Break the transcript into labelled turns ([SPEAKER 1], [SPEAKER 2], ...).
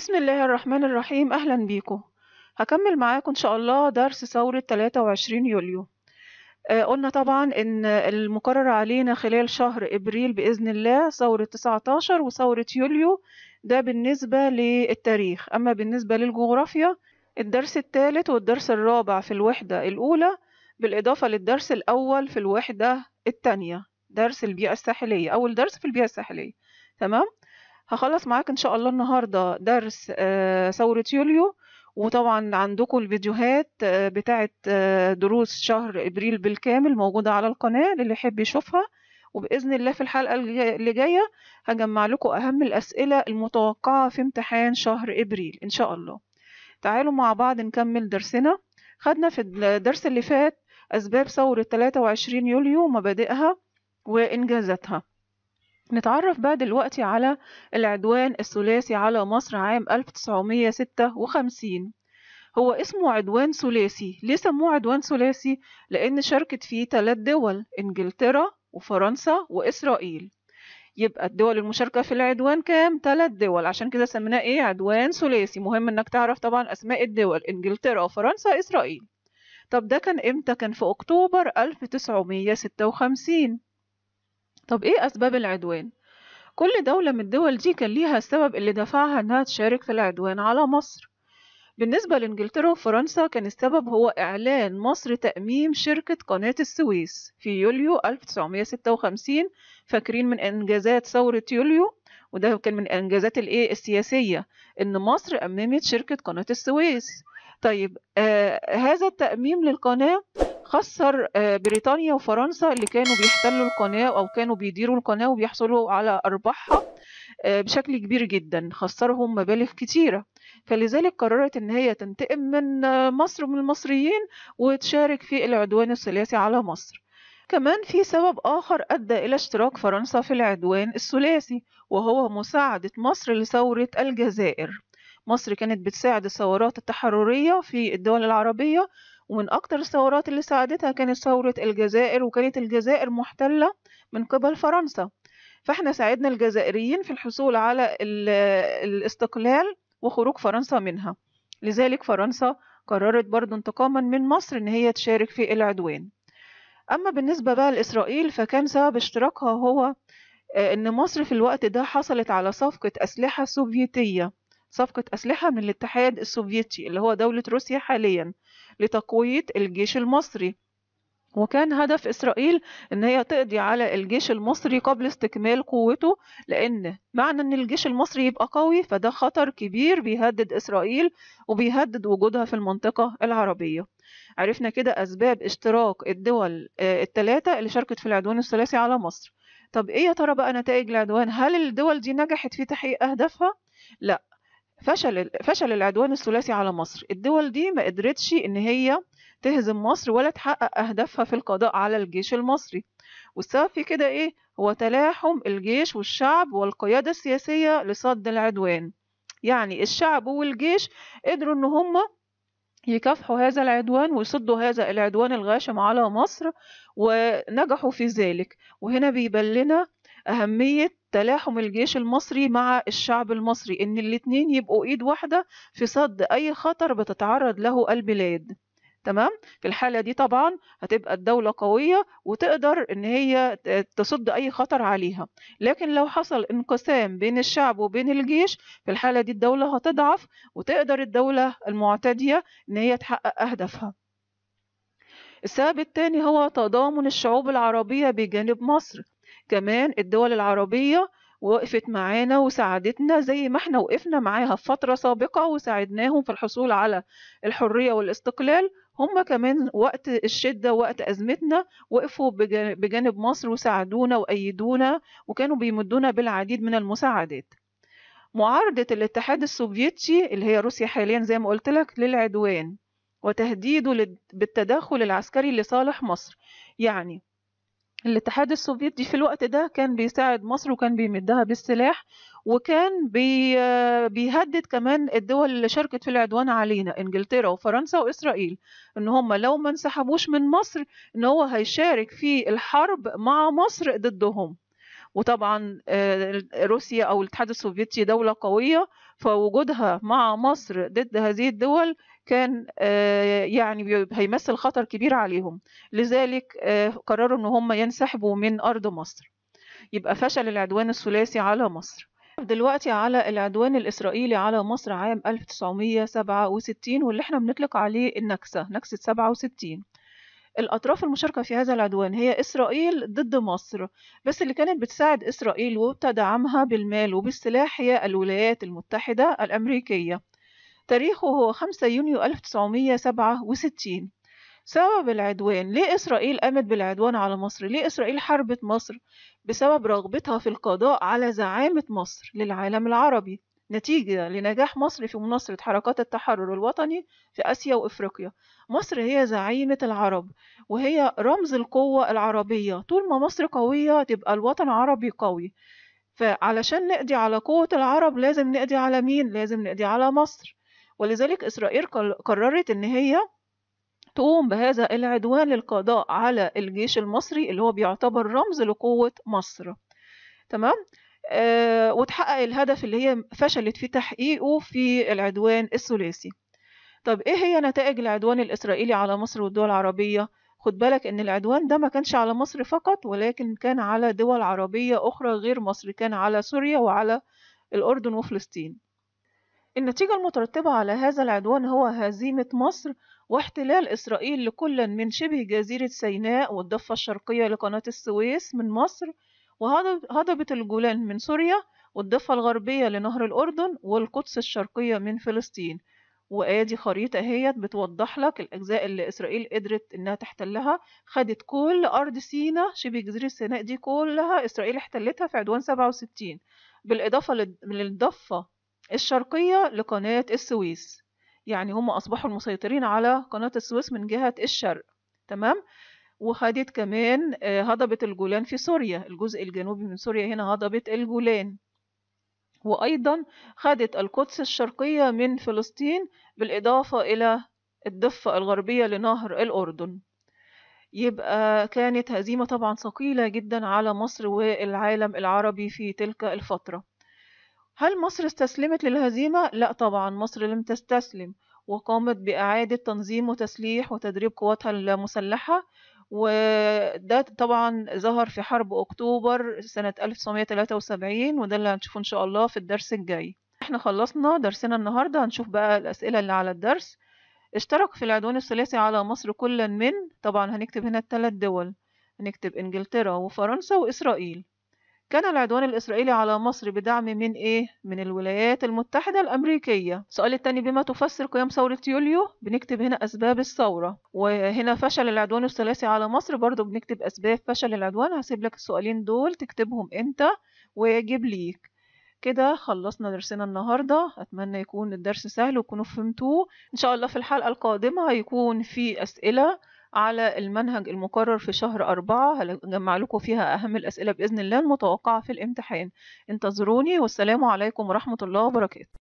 [SPEAKER 1] بسم الله الرحمن الرحيم أهلا بيكم هكمل معاكم إن شاء الله درس ثورة 23 يوليو آه، قلنا طبعا إن المقرر علينا خلال شهر إبريل بإذن الله ثورة 19 وثورة يوليو ده بالنسبة للتاريخ أما بالنسبة للجغرافيا الدرس الثالث والدرس الرابع في الوحدة الأولى بالإضافة للدرس الأول في الوحدة الثانية درس البيئة الساحلية أول درس في البيئة الساحلية تمام هخلص معاك ان شاء الله النهارده درس آه، ثوره يوليو وطبعا عندكم الفيديوهات آه، بتاعه آه، دروس شهر ابريل بالكامل موجوده على القناه للي يحب يشوفها وباذن الله في الحلقه اللي جايه هجمع لكم اهم الاسئله المتوقعه في امتحان شهر ابريل ان شاء الله تعالوا مع بعض نكمل درسنا خدنا في الدرس اللي فات اسباب ثوره 23 يوليو مبادئها وانجازاتها نتعرف بقى دلوقتي على العدوان الثلاثي على مصر عام 1956 هو اسمه عدوان ثلاثي ليه سموه عدوان ثلاثي لأن شاركت فيه ثلاث دول إنجلترا وفرنسا وإسرائيل يبقى الدول المشاركة في العدوان كام؟ ثلاث دول عشان كده سميناه إيه عدوان ثلاثي مهم إنك تعرف طبعا أسماء الدول إنجلترا وفرنسا إسرائيل طب ده كان إمتى؟ كان في أكتوبر 1956 طب إيه أسباب العدوان؟ كل دولة من الدول دي كان ليها السبب اللي دفعها إنها تشارك في العدوان على مصر بالنسبة لإنجلترا وفرنسا كان السبب هو إعلان مصر تأميم شركة قناة السويس في يوليو 1956 فاكرين من إنجازات ثورة يوليو وده كان من الإنجازات الإيه السياسية إن مصر أممت شركة قناة السويس طيب آه هذا التأميم للقناة خسر آه، بريطانيا وفرنسا اللي كانوا بيحتلوا القناة أو كانوا بيديروا القناة وبيحصلوا على أرباحها آه، بشكل كبير جدا خسرهم مبالغ كتيرة فلذلك قررت ان هي تنتقم من آه، مصر ومن المصريين وتشارك في العدوان الثلاثي على مصر كمان في سبب آخر أدى إلى اشتراك فرنسا في العدوان الثلاثي وهو مساعدة مصر لثورة الجزائر مصر كانت بتساعد الثورات التحررية في الدول العربية ومن أكتر الثورات اللي ساعدتها كانت ثورة الجزائر وكانت الجزائر محتلة من قبل فرنسا فإحنا ساعدنا الجزائريين في الحصول على الاستقلال وخروج فرنسا منها لذلك فرنسا قررت برضو انتقاما من مصر إن هي تشارك في العدوان أما بالنسبة بقى لإسرائيل فكان سبب اشتراكها هو آه، إن مصر في الوقت ده حصلت على صفقة أسلحة سوفيتية صفقة أسلحة من الاتحاد السوفيتي اللي هو دولة روسيا حاليا لتقوية الجيش المصري وكان هدف إسرائيل إن هي تقضي على الجيش المصري قبل استكمال قوته لأن معنى إن الجيش المصري يبقى قوي فده خطر كبير بيهدد إسرائيل وبيهدد وجودها في المنطقة العربية عرفنا كده أسباب اشتراك الدول آه، الثلاثة اللي شاركت في العدوان الثلاثي على مصر طب إيه يا ترى بقى نتائج العدوان هل الدول دي نجحت في تحقيق أهدافها؟ لا فشل فشل العدوان الثلاثي على مصر الدول دي ما قدرتش ان هي تهزم مصر ولا تحقق اهدافها في القضاء على الجيش المصري والسبب في كده ايه هو تلاحم الجيش والشعب والقيادة السياسية لصد العدوان يعني الشعب والجيش قدروا ان هم يكافحوا هذا العدوان ويصدوا هذا العدوان الغاشم على مصر ونجحوا في ذلك وهنا بيبان لنا أهمية تلاحم الجيش المصري مع الشعب المصري إن الاتنين يبقوا إيد واحدة في صد أي خطر بتتعرض له البلاد تمام في الحالة دي طبعا هتبقى الدولة قوية وتقدر ان هي تصد اي خطر عليها لكن لو حصل انقسام بين الشعب وبين الجيش في الحالة دي الدولة هتضعف وتقدر الدولة المعتدية ان هي تحقق اهدافها السبب الثاني هو تضامن الشعوب العربية بجانب مصر كمان الدول العربية وقفت معانا وساعدتنا زي ما احنا وقفنا معاها في فترة سابقة وساعدناهم في الحصول على الحرية والاستقلال هم كمان وقت الشدة وقت أزمتنا وقفوا بجانب مصر وساعدونا وأيدونا وكانوا بيمدونا بالعديد من المساعدات معارضة الاتحاد السوفيتي اللي هي روسيا حاليا زي ما قلت لك للعدوان وتهديده بالتدخل العسكري لصالح مصر يعني الاتحاد السوفيتي في الوقت ده كان بيساعد مصر وكان بيمدها بالسلاح وكان بي بيهدد كمان الدول اللي شاركت في العدوان علينا انجلترا وفرنسا واسرائيل ان هم لو ما انسحبوش من مصر ان هو هيشارك في الحرب مع مصر ضدهم وطبعا آه، روسيا او الاتحاد السوفيتي دوله قويه فوجودها مع مصر ضد هذه الدول كان آه، يعني هيمثل خطر كبير عليهم لذلك آه، قرروا ان هم ينسحبوا من ارض مصر يبقى فشل العدوان الثلاثي على مصر دلوقتي على العدوان الإسرائيلي على مصر عام 1967 واللي احنا بنطلق عليه النكسة نكسة 67 الأطراف المشاركة في هذا العدوان هي إسرائيل ضد مصر بس اللي كانت بتساعد إسرائيل وبتدعمها بالمال وبالسلاح هي الولايات المتحدة الأمريكية تاريخه هو 5 يونيو 1967 سبب العدوان ليه إسرائيل قامت بالعدوان على مصر ليه إسرائيل حربت مصر بسبب رغبتها في القضاء على زعامة مصر للعالم العربي نتيجة لنجاح مصر في مناصرة حركات التحرر الوطني في آسيا وإفريقيا مصر هي زعيمة العرب وهي رمز القوة العربية طول ما مصر قوية تبقى الوطن العربي قوي فعلشان نقضي على قوة العرب لازم نقضي على مين؟ لازم نقضي على مصر ولذلك إسرائيل قررت إن هي تقوم بهذا العدوان للقضاء على الجيش المصري اللي هو بيعتبر رمز لقوة مصر تمام آه وتحقق الهدف اللي هي فشلت في تحقيقه في العدوان الثلاثي طب ايه هي نتائج العدوان الاسرائيلي على مصر والدول العربيه خد بالك ان العدوان ده ما كانش على مصر فقط ولكن كان على دول عربيه اخرى غير مصر كان على سوريا وعلى الاردن وفلسطين النتيجة المترتبة على هذا العدوان هو هزيمة مصر واحتلال إسرائيل لكل من شبه جزيرة سيناء والضفة الشرقية لقناة السويس من مصر وهضبة الجولان من سوريا والضفة الغربية لنهر الأردن والقدس الشرقية من فلسطين وادي خريطة اهيت بتوضح لك الأجزاء اللي إسرائيل قدرت إنها تحتلها خدت كل أرض سينا شبه جزيرة سيناء دي كلها إسرائيل احتلتها في عدوان سبعة وستين بالإضافة للضفة الشرقية لقناة السويس يعني هم أصبحوا المسيطرين على قناة السويس من جهة الشرق تمام وخدت كمان آه، هضبة الجولان في سوريا الجزء الجنوبي من سوريا هنا هضبة الجولان وأيضا خدت القدس الشرقية من فلسطين بالإضافة إلى الضفة الغربية لنهر الأردن يبقى كانت هزيمة طبعا ثقيلة جدا على مصر والعالم العربي في تلك الفترة هل مصر استسلمت للهزيمة؟ لا طبعا مصر لم تستسلم وقامت بإعادة تنظيم وتسليح وتدريب قواتها المسلحة وده طبعا ظهر في حرب أكتوبر سنة 1973 وده اللي هنشوفه إن شاء الله في الدرس الجاي احنا خلصنا درسنا النهاردة هنشوف بقى الأسئلة اللي على الدرس اشترك في العدوان الثلاثي على مصر كلا من طبعا هنكتب هنا الثلاث دول هنكتب إنجلترا وفرنسا وإسرائيل كان العدوان الإسرائيلي على مصر بدعم من إيه؟ من الولايات المتحدة الأمريكية السؤال التاني بما تفسر قيام ثورة يوليو؟ بنكتب هنا أسباب الثورة وهنا فشل العدوان الثلاثي على مصر برضو بنكتب أسباب فشل العدوان هسيب لك السؤالين دول تكتبهم أنت ويجيب ليك كده خلصنا درسنا النهاردة أتمنى يكون الدرس سهل وتكونوا فهمتوه إن شاء الله في الحلقة القادمة هيكون في أسئلة على المنهج المقرر في شهر أربعة هجمع لكم فيها أهم الأسئلة بإذن الله المتوقعة في الامتحان انتظروني والسلام عليكم ورحمة الله وبركاته